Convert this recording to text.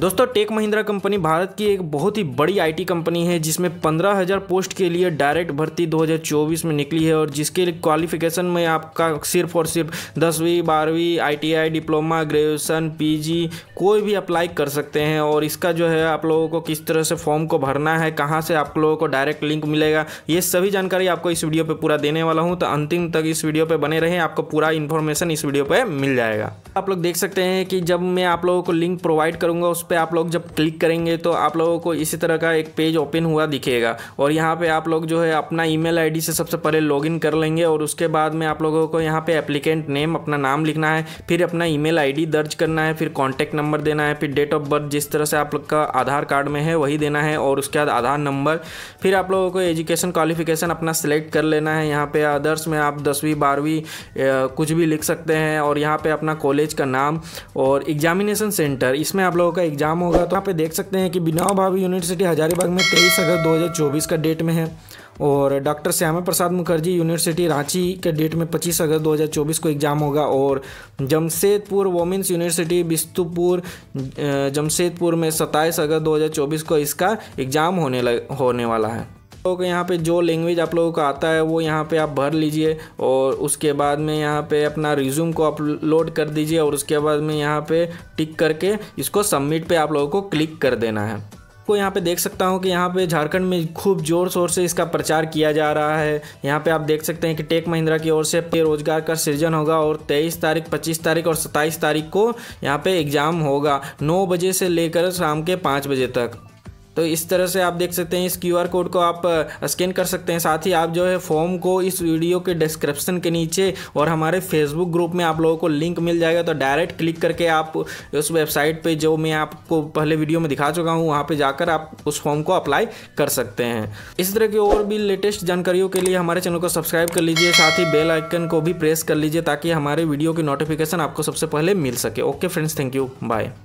दोस्तों take Mahindra company Bharat की एक बहुत ही बड़ी आईटी कंपनी है जिसमें 15,000 पोस्ट के लिए डायरेक्ट भर्ती 2024 में निकली है और जिसके लिए क्वालिफिकेशन में आपका सिर्फ और सिर्फ दसवीं बारहवीं आईटीआई डिप्लोमा ग्रेजुएशन पीजी कोई भी अप्लाई कर सकते हैं और इसका जो है आप लोगों को किस तरह से फॉर्म को भरना है कहाँ से आप लोगों को डायरेक्ट लिंक मिलेगा ये सभी जानकारी आपको इस वीडियो पर पूरा देने वाला हूँ तो अंतिम तक इस वीडियो पर बने रहें आपको पूरा इन्फॉर्मेशन इस वीडियो पर मिल जाएगा आप लोग देख सकते हैं कि जब मैं आप लोगों को लिंक प्रोवाइड करूँगा उस उस पर आप लोग जब क्लिक करेंगे तो आप लोगों को इसी तरह का एक पेज ओपन हुआ दिखेगा और यहाँ पे आप लोग जो है अपना ईमेल आईडी से सबसे पहले लॉगिन कर लेंगे और उसके बाद में आप लोगों को यहाँ पे एप्लीकेंट नेम अपना नाम लिखना है फिर अपना ई मेल दर्ज करना है फिर कॉन्टैक्ट नंबर देना है फिर डेट ऑफ बर्थ जिस तरह से आप लोग का आधार कार्ड में है वही देना है और उसके बाद आधार नंबर फिर आप लोगों को एजुकेशन क्वालिफिकेशन अपना सेलेक्ट कर लेना है यहाँ पे अदर्स में आप दसवीं बारहवीं कुछ भी लिख सकते हैं और यहाँ पे अपना कॉलेज का नाम और एग्जामिनेशन सेंटर इसमें आप लोगों का एग्जाम होगा तो यहाँ पे देख सकते हैं कि बिना भावी यूनिवर्सिटी हजारीबाग में तेईस अगस्त दो का डेट में है और डॉक्टर श्यामा प्रसाद मुखर्जी यूनिवर्सिटी रांची के डेट में 25 अगस्त 2024 को एग्ज़ाम होगा और जमशेदपुर वोमेंस यूनिवर्सिटी बिस्तुपुर जमशेदपुर में 27 अगस्त 2024 को इसका एग्ज़ाम होने लग, होने वाला है लोगों तो को यहाँ पे जो लैंग्वेज आप लोगों को आता है वो यहाँ पे आप भर लीजिए और उसके बाद में यहाँ पे अपना रिज्यूम को अपलोड कर दीजिए और उसके बाद में यहाँ पे टिक करके इसको सबमिट पे आप लोगों को क्लिक कर देना है को यहाँ पे देख सकता हूँ कि यहाँ पे झारखंड में खूब जोर शोर से इसका प्रचार किया जा रहा है यहाँ पे आप देख सकते हैं कि टेक महिंद्रा की ओर से रोजगार का सृजन होगा और 23 तारीख 25 तारीख और 27 तारीख को यहाँ पे एग्ज़ाम होगा 9 बजे से लेकर शाम के 5 बजे तक तो इस तरह से आप देख सकते हैं इस क्यू आर कोड को आप स्कैन कर सकते हैं साथ ही आप जो है फॉर्म को इस वीडियो के डिस्क्रिप्शन के नीचे और हमारे फेसबुक ग्रुप में आप लोगों को लिंक मिल जाएगा तो डायरेक्ट क्लिक करके आप उस वेबसाइट पर जो मैं आपको पहले वीडियो में दिखा चुका हूँ वहाँ पर जाकर आप उस फॉर्म को अप्लाई कर सकते हैं इस तरह की और भी लेटेस्ट जानकारियों के लिए हमारे चैनल को सब्सक्राइब कर लीजिए साथ ही बेल आइकन को भी प्रेस कर लीजिए ताकि हमारे वीडियो की नोटिफिकेशन आपको सबसे पहले मिल सके okay friends thank you bye